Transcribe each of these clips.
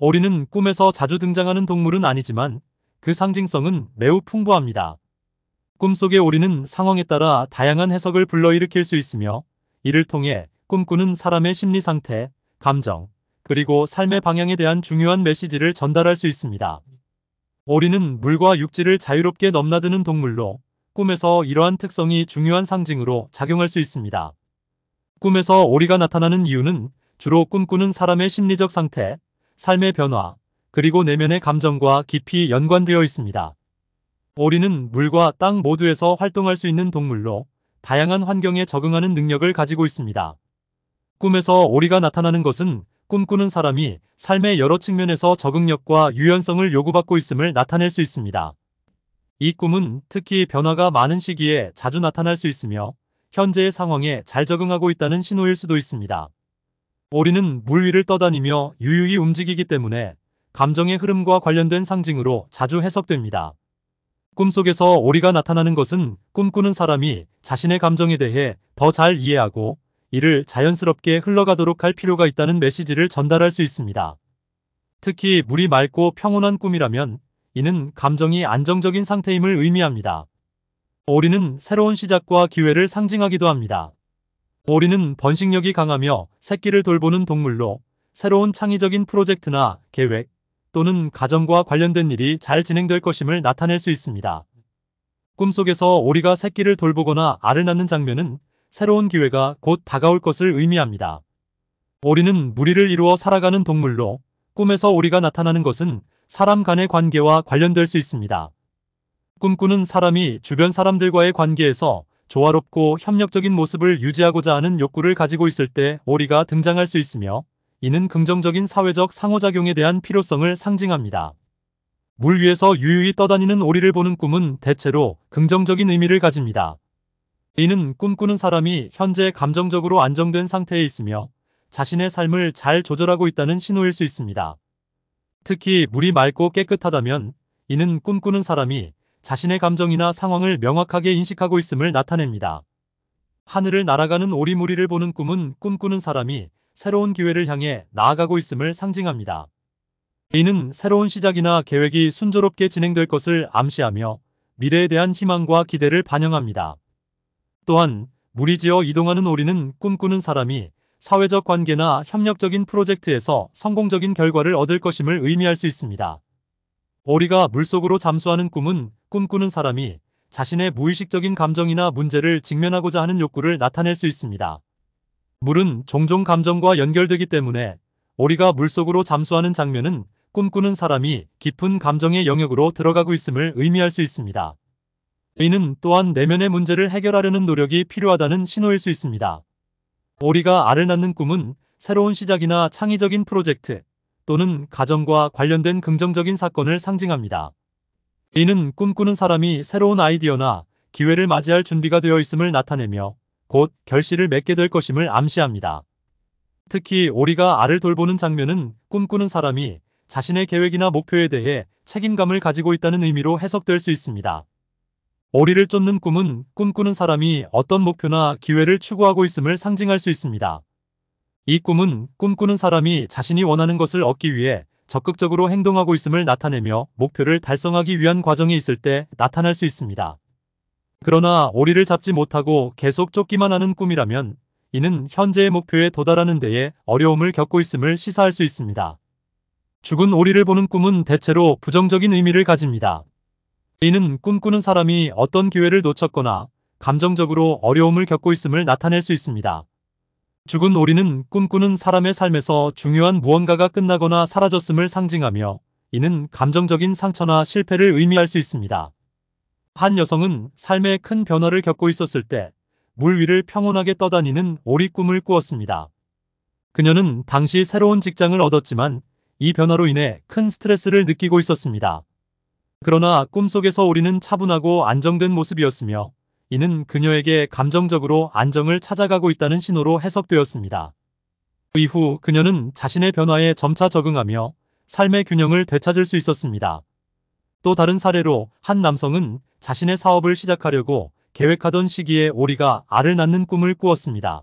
오리는 꿈에서 자주 등장하는 동물은 아니지만 그 상징성은 매우 풍부합니다. 꿈속의 오리는 상황에 따라 다양한 해석을 불러일으킬 수 있으며 이를 통해 꿈꾸는 사람의 심리 상태, 감정, 그리고 삶의 방향에 대한 중요한 메시지를 전달할 수 있습니다. 오리는 물과 육지를 자유롭게 넘나드는 동물로 꿈에서 이러한 특성이 중요한 상징으로 작용할 수 있습니다. 꿈에서 오리가 나타나는 이유는 주로 꿈꾸는 사람의 심리적 상태, 삶의 변화, 그리고 내면의 감정과 깊이 연관되어 있습니다. 오리는 물과 땅 모두에서 활동할 수 있는 동물로 다양한 환경에 적응하는 능력을 가지고 있습니다. 꿈에서 오리가 나타나는 것은 꿈꾸는 사람이 삶의 여러 측면에서 적응력과 유연성을 요구받고 있음을 나타낼 수 있습니다. 이 꿈은 특히 변화가 많은 시기에 자주 나타날 수 있으며 현재의 상황에 잘 적응하고 있다는 신호일 수도 있습니다. 오리는 물 위를 떠다니며 유유히 움직이기 때문에 감정의 흐름과 관련된 상징으로 자주 해석됩니다. 꿈속에서 오리가 나타나는 것은 꿈꾸는 사람이 자신의 감정에 대해 더 잘 이해하고 이를 자연스럽게 흘러가도록 할 필요가 있다는 메시지를 전달할 수 있습니다. 특히 물이 맑고 평온한 꿈이라면 이는 감정이 안정적인 상태임을 의미합니다. 오리는 새로운 시작과 기회를 상징하기도 합니다. 오리는 번식력이 강하며 새끼를 돌보는 동물로 새로운 창의적인 프로젝트나 계획 또는 가정과 관련된 일이 잘 진행될 것임을 나타낼 수 있습니다. 꿈속에서 오리가 새끼를 돌보거나 알을 낳는 장면은 새로운 기회가 곧 다가올 것을 의미합니다. 오리는 무리를 이루어 살아가는 동물로 꿈에서 오리가 나타나는 것은 사람 간의 관계와 관련될 수 있습니다. 꿈꾸는 사람이 주변 사람들과의 관계에서 조화롭고 협력적인 모습을 유지하고자 하는 욕구를 가지고 있을 때 오리가 등장할 수 있으며 이는 긍정적인 사회적 상호작용에 대한 필요성을 상징합니다. 물 위에서 유유히 떠다니는 오리를 보는 꿈은 대체로 긍정적인 의미를 가집니다. 이는 꿈꾸는 사람이 현재 감정적으로 안정된 상태에 있으며 자신의 삶을 잘 조절하고 있다는 신호일 수 있습니다. 특히 물이 맑고 깨끗하다면 이는 꿈꾸는 사람이 자신의 감정이나 상황을 명확하게 인식하고 있음을 나타냅니다. 하늘을 날아가는 오리무리를 보는 꿈은 꿈꾸는 사람이 새로운 기회를 향해 나아가고 있음을 상징합니다. 이는 새로운 시작이나 계획이 순조롭게 진행될 것을 암시하며 미래에 대한 희망과 기대를 반영합니다. 또한 무리지어 이동하는 오리는 꿈꾸는 사람이 사회적 관계나 협력적인 프로젝트에서 성공적인 결과를 얻을 것임을 의미할 수 있습니다. 머리가 물속으로 잠수하는 꿈은 꿈꾸는 사람이 자신의 무의식적인 감정이나 문제를 직면하고자 하는 욕구를 나타낼 수 있습니다. 물은 종종 감정과 연결되기 때문에 오리가 물속으로 잠수하는 장면은 꿈꾸는 사람이 깊은 감정의 영역으로 들어가고 있음을 의미할 수 있습니다. 이는 또한 내면의 문제를 해결하려는 노력이 필요하다는 신호일 수 있습니다. 오리가 알을 낳는 꿈은 새로운 시작이나 창의적인 프로젝트, 또는 가정과 관련된 긍정적인 사건을 상징합니다. 이는 꿈꾸는 사람이 새로운 아이디어나 기회를 맞이할 준비가 되어 있음을 나타내며 곧 결실을 맺게 될 것임을 암시합니다. 특히 오리가 알을 돌보는 장면은 꿈꾸는 사람이 자신의 계획이나 목표에 대해 책임감을 가지고 있다는 의미로 해석될 수 있습니다. 오리를 쫓는 꿈은 꿈꾸는 사람이 어떤 목표나 기회를 추구하고 있음을 상징할 수 있습니다. 이 꿈은 꿈꾸는 사람이 자신이 원하는 것을 얻기 위해 적극적으로 행동하고 있음을 나타내며 목표를 달성하기 위한 과정이 있을 때 나타날 수 있습니다. 그러나 오리를 잡지 못하고 계속 쫓기만 하는 꿈이라면 이는 현재의 목표에 도달하는 데에 어려움을 겪고 있음을 시사할 수 있습니다. 죽은 오리를 보는 꿈은 대체로 부정적인 의미를 가집니다. 이는 꿈꾸는 사람이 어떤 기회를 놓쳤거나 감정적으로 어려움을 겪고 있음을 나타낼 수 있습니다. 죽은 오리는 꿈꾸는 사람의 삶에서 중요한 무언가가 끝나거나 사라졌음을 상징하며 이는 감정적인 상처나 실패를 의미할 수 있습니다. 한 여성은 삶에 큰 변화를 겪고 있었을 때 물 위를 평온하게 떠다니는 오리 꿈을 꾸었습니다. 그녀는 당시 새로운 직장을 얻었지만 이 변화로 인해 큰 스트레스를 느끼고 있었습니다. 그러나 꿈속에서 오리는 차분하고 안정된 모습이었으며 이는 그녀에게 감정적으로 안정을 찾아가고 있다는 신호로 해석되었습니다. 그 이후 그녀는 자신의 변화에 점차 적응하며 삶의 균형을 되찾을 수 있었습니다. 또 다른 사례로 한 남성은 자신의 사업을 시작하려고 계획하던 시기에 오리가 알을 낳는 꿈을 꾸었습니다.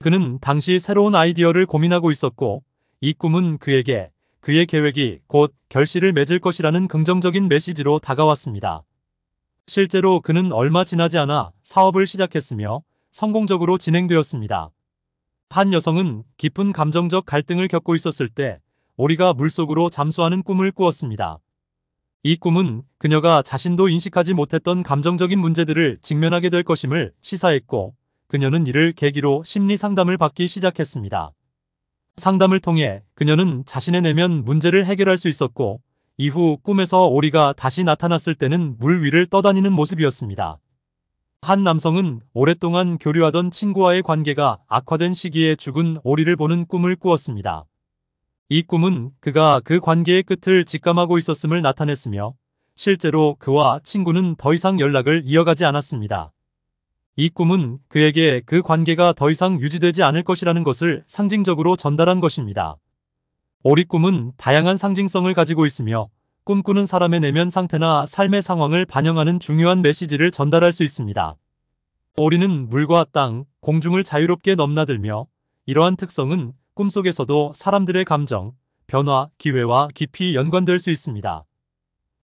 그는 당시 새로운 아이디어를 고민하고 있었고 이 꿈은 그에게 그의 계획이 곧 결실을 맺을 것이라는 긍정적인 메시지로 다가왔습니다. 실제로 그는 얼마 지나지 않아 사업을 시작했으며 성공적으로 진행되었습니다. 한 여성은 깊은 감정적 갈등을 겪고 있었을 때 오리가 물속으로 잠수하는 꿈을 꾸었습니다. 이 꿈은 그녀가 자신도 인식하지 못했던 감정적인 문제들을 직면하게 될 것임을 시사했고 그녀는 이를 계기로 심리 상담을 받기 시작했습니다. 상담을 통해 그녀는 자신의 내면 문제를 해결할 수 있었고 이후 꿈에서 오리가 다시 나타났을 때는 물 위를 떠다니는 모습이었습니다. 한 남성은 오랫동안 교류하던 친구와의 관계가 악화된 시기에 죽은 오리를 보는 꿈을 꾸었습니다. 이 꿈은 그가 그 관계의 끝을 직감하고 있었음을 나타냈으며 실제로 그와 친구는 더 이상 연락을 이어가지 않았습니다. 이 꿈은 그에게 그 관계가 더 이상 유지되지 않을 것이라는 것을 상징적으로 전달한 것입니다. 오리꿈은 다양한 상징성을 가지고 있으며 꿈꾸는 사람의 내면 상태나 삶의 상황을 반영하는 중요한 메시지를 전달할 수 있습니다. 오리는 물과 땅, 공중을 자유롭게 넘나들며 이러한 특성은 꿈속에서도 사람들의 감정, 변화, 기회와 깊이 연관될 수 있습니다.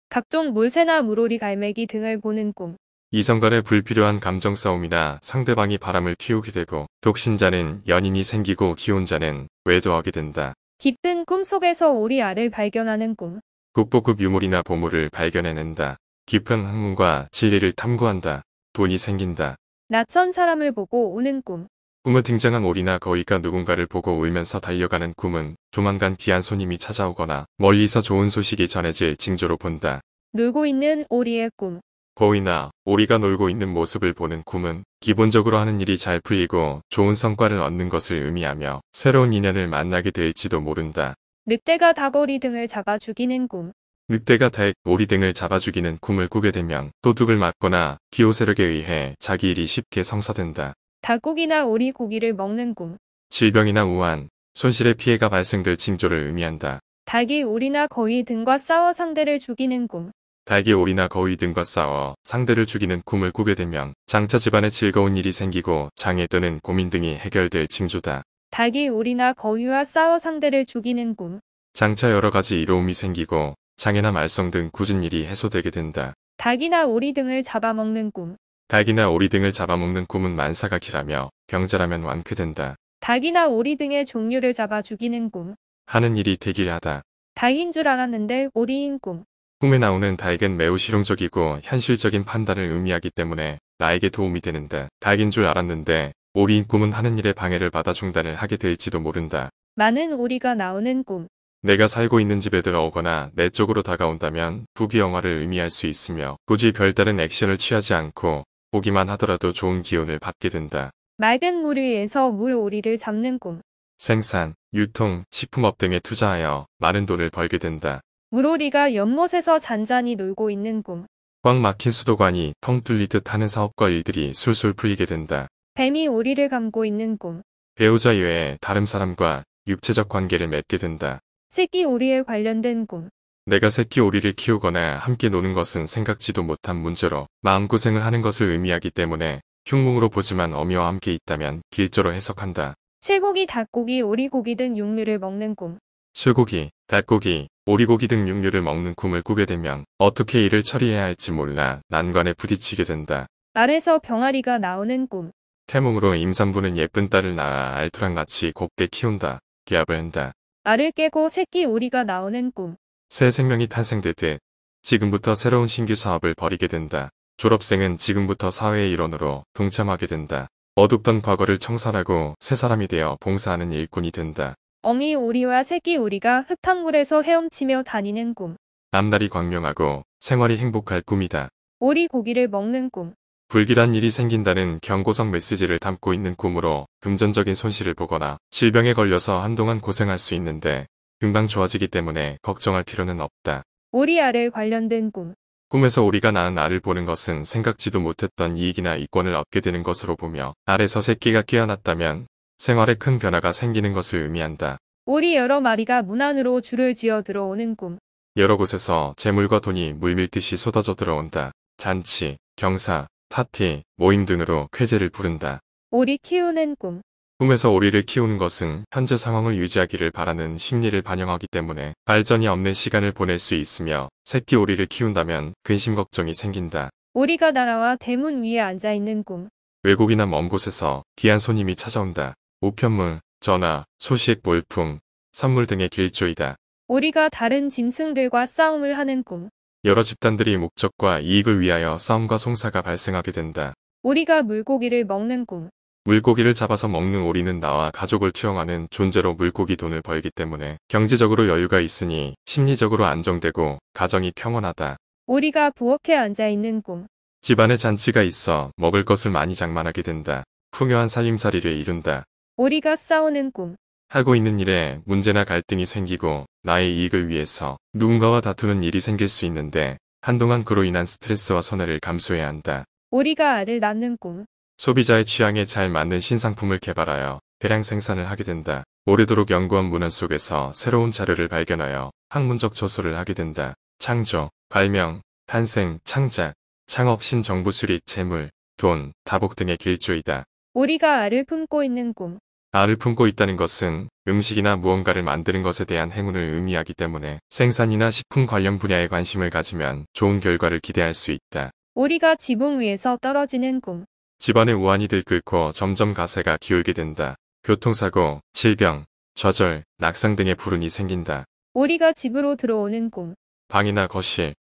각종 물새나 물오리 갈매기 등을 보는 꿈. 이성 간의 불필요한 감정 싸움이나 상대방이 바람을 피우게 되고 독신자는 연인이 생기고 기혼자는 외도하게 된다. 깃든 꿈 속에서 오리알을 발견하는 꿈. 국보급 유물이나 보물을 발견해낸다. 깊은 학문과 진리를 탐구한다. 돈이 생긴다. 낯선 사람을 보고 우는 꿈. 꿈에 등장한 오리나 거위가 누군가를 보고 울면서 달려가는 꿈은 조만간 귀한 손님이 찾아오거나 멀리서 좋은 소식이 전해질 징조로 본다. 놀고 있는 오리의 꿈. 거위나 오리가 놀고 있는 모습을 보는 꿈은 기본적으로 하는 일이 잘 풀리고 좋은 성과를 얻는 것을 의미하며 새로운 인연을 만나게 될지도 모른다. 늑대가 닭오리 등을 잡아 죽이는 꿈 늑대가 닭, 오리 등을 잡아 죽이는 꿈을 꾸게 되면 도둑을 맞거나 기호 세력에 의해 자기 일이 쉽게 성사된다. 닭고기나 오리 고기를 먹는 꿈 질병이나 우한, 손실의 피해가 발생될 징조를 의미한다. 닭이 오리나 거위 등과 싸워 상대를 죽이는 꿈 달기 오리나 거위 등과 싸워 상대를 죽이는 꿈을 꾸게 되면 장차 집안에 즐거운 일이 생기고 장애 또는 고민 등이 해결될 징조다. 닭이 오리나 거위와 싸워 상대를 죽이는 꿈. 장차 여러 가지 이로움이 생기고 장애나 말썽 등 굳은 일이 해소되게 된다. 닭이나 오리 등을 잡아먹는 꿈. 닭이나 오리 등을 잡아먹는 꿈은 만사가 길하며 병자라면 완쾌된다. 닭이나 오리 등의 종류를 잡아 죽이는 꿈. 하는 일이 되길하다 닭인 줄 알았는데 오리인 꿈. 꿈에 나오는 닭은 매우 실용적이고 현실적인 판단을 의미하기 때문에 나에게 도움이 되는데 닭인 줄 알았는데 오리인 꿈은 하는 일에 방해를 받아 중단을 하게 될지도 모른다. 많은 오리가 나오는 꿈. 내가 살고 있는 집에 들어오거나 내 쪽으로 다가온다면 부귀영화를 의미할 수 있으며 굳이 별다른 액션을 취하지 않고 보기만 하더라도 좋은 기운을 받게 된다. 맑은 물 위에서 물오리를 잡는 꿈. 생산, 유통, 식품업 등에 투자하여 많은 돈을 벌게 된다. 물오리가 연못에서 잔잔히 놀고 있는 꿈. 꽉 막힌 수도관이 텅 뚫리듯 하는 사업과 일들이 술술 풀리게 된다. 뱀이 오리를 감고 있는 꿈. 배우자 이외에 다른 사람과 육체적 관계를 맺게 된다. 새끼 오리에 관련된 꿈. 내가 새끼 오리를 키우거나 함께 노는 것은 생각지도 못한 문제로 마음고생을 하는 것을 의미하기 때문에 흉몽으로 보지만 어미와 함께 있다면 길조로 해석한다. 쇠고기, 닭고기, 오리고기 등 육류를 먹는 꿈. 쇠고기, 닭고기, 오리고기 등 육류를 먹는 꿈을 꾸게 되면 어떻게 이를 처리해야 할지 몰라 난관에 부딪히게 된다. 알에서 병아리가 나오는 꿈. 태몽으로 임산부는 예쁜 딸을 낳아 알토랑 같이 곱게 키운다. 기압을 한다. 알을 깨고 새끼 오리가 나오는 꿈. 새 생명이 탄생되듯 지금부터 새로운 신규 사업을 벌이게 된다. 졸업생은 지금부터 사회의 일원으로 동참하게 된다. 어둡던 과거를 청산하고 새 사람이 되어 봉사하는 일꾼이 된다. 어미 오리와 새끼 오리가 흙탕물에서 헤엄치며 다니는 꿈. 앞날이 광명하고 생활이 행복할 꿈이다. 오리 고기를 먹는 꿈. 불길한 일이 생긴다는 경고성 메시지를 담고 있는 꿈으로 금전적인 손실을 보거나 질병에 걸려서 한동안 고생할 수 있는데 금방 좋아지기 때문에 걱정할 필요는 없다. 오리 알에 관련된 꿈. 꿈에서 오리가 낳은 알을 보는 것은 생각지도 못했던 이익이나 이권을 얻게 되는 것으로 보며 알에서 새끼가 깨어났다면 생활에 큰 변화가 생기는 것을 의미한다. 오리 여러 마리가 문 안으로 줄을 지어 들어오는 꿈. 여러 곳에서 재물과 돈이 물밀듯이 쏟아져 들어온다. 잔치, 경사, 파티, 모임 등으로 쾌재를 부른다. 오리 키우는 꿈. 꿈에서 오리를 키우는 것은 현재 상황을 유지하기를 바라는 심리를 반영하기 때문에 발전이 없는 시간을 보낼 수 있으며 새끼 오리를 키운다면 근심 걱정이 생긴다. 오리가 날아와 대문 위에 앉아 있는 꿈. 외국이나 먼 곳에서 귀한 손님이 찾아온다. 우편물, 전화, 소식, 물품, 선물 등의 길조이다. 우리가 다른 짐승들과 싸움을 하는 꿈. 여러 집단들이 목적과 이익을 위하여 싸움과 송사가 발생하게 된다. 우리가 물고기를 먹는 꿈. 물고기를 잡아서 먹는 오리는 나와 가족을 투영하는 존재로 물고기 돈을 벌기 때문에 경제적으로 여유가 있으니 심리적으로 안정되고 가정이 평온하다. 우리가 부엌에 앉아 있는 꿈. 집안에 잔치가 있어 먹을 것을 많이 장만하게 된다. 풍요한 살림살이를 이룬다. 우리가 싸우는 꿈. 하고 있는 일에 문제나 갈등이 생기고 나의 이익을 위해서 누군가와 다투는 일이 생길 수 있는데 한동안 그로 인한 스트레스와 손해를 감수해야 한다. 우리가 알을 낳는 꿈. 소비자의 취향에 잘 맞는 신상품을 개발하여 대량 생산을 하게 된다. 오래도록 연구한 문헌 속에서 새로운 자료를 발견하여 학문적 저소를 하게 된다. 창조, 발명, 탄생, 창작, 창업, 신정부 수립, 재물, 돈, 다복 등의 길조이다. 우리가 알을 품고 있는 꿈. 알을 품고 있다는 것은 음식이나 무언가를 만드는 것에 대한 행운을 의미하기 때문에 생산이나 식품 관련 분야에 관심을 가지면 좋은 결과를 기대할 수 있다. 오리가 지붕 위에서 떨어지는 꿈. 집안의 우환이 들끓고 점점 가세가 기울게 된다. 교통사고, 질병, 좌절, 낙상 등의 불운이 생긴다. 오리가 집으로 들어오는 꿈. 방이나 거실,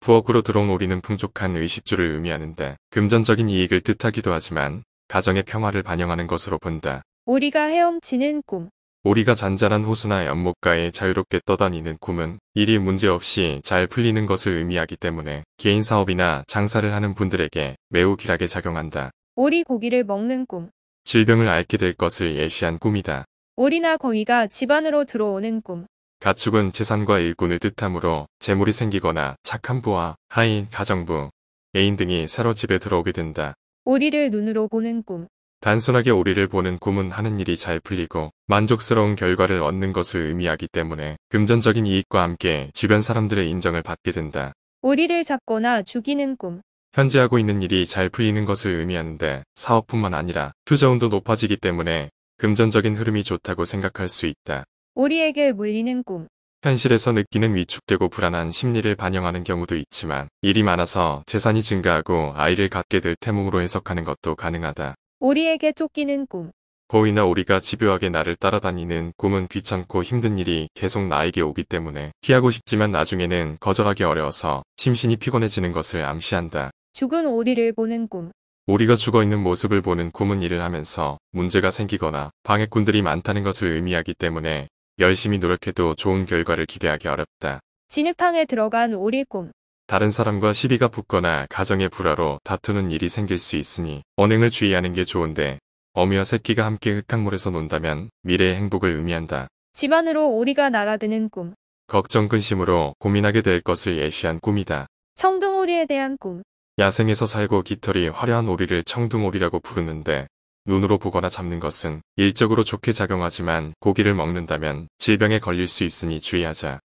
부엌으로 들어온 오리는 풍족한 의식주를 의미하는데 금전적인 이익을 뜻하기도 하지만 가정의 평화를 반영하는 것으로 본다. 우리가 헤엄치는 꿈. 우리가 잔잔한 호수나 연못가에 자유롭게 떠다니는 꿈은 일이 문제없이 잘 풀리는 것을 의미하기 때문에 개인 사업이나 장사를 하는 분들에게 매우 길하게 작용한다. 오리 고기를 먹는 꿈. 질병을 앓게 될 것을 예시한 꿈이다. 오리나 거위가 집안으로 들어오는 꿈. 가축은 재산과 일꾼을 뜻하므로 재물이 생기거나 착한 부와 하인, 가정부, 애인 등이 새로 집에 들어오게 된다. 오리를 눈으로 보는 꿈. 단순하게 오리를 보는 꿈은 하는 일이 잘 풀리고 만족스러운 결과를 얻는 것을 의미하기 때문에 금전적인 이익과 함께 주변 사람들의 인정을 받게 된다. 오리를 잡거나 죽이는 꿈. 현재 하고 있는 일이 잘 풀리는 것을 의미하는데 사업뿐만 아니라 투자운도 높아지기 때문에 금전적인 흐름이 좋다고 생각할 수 있다. 오리에게 물리는 꿈. 현실에서 느끼는 위축되고 불안한 심리를 반영하는 경우도 있지만 일이 많아서 재산이 증가하고 아이를 갖게 될 태몽으로 해석하는 것도 가능하다. 우리에게 쫓기는 꿈. 거위나 오리가 집요하게 나를 따라다니는 꿈은 귀찮고 힘든 일이 계속 나에게 오기 때문에 피하고 싶지만 나중에는 거절하기 어려워서 심신이 피곤해지는 것을 암시한다. 죽은 오리를 보는 꿈. 오리가 죽어있는 모습을 보는 꿈은 일을 하면서 문제가 생기거나 방해꾼들이 많다는 것을 의미하기 때문에 열심히 노력해도 좋은 결과를 기대하기 어렵다. 진흙탕에 들어간 오리 꿈. 다른 사람과 시비가 붙거나 가정의 불화로 다투는 일이 생길 수 있으니 언행을 주의하는 게 좋은데 어미와 새끼가 함께 흙탕물에서 논다면 미래의 행복을 의미한다. 집안으로 오리가 날아드는 꿈. 걱정 근심으로 고민하게 될 것을 예시한 꿈이다. 청둥오리에 대한 꿈. 야생에서 살고 깃털이 화려한 오리를 청둥오리라고 부르는데 눈으로 보거나 잡는 것은 일적으로 좋게 작용하지만 고기를 먹는다면 질병에 걸릴 수 있으니 주의하자.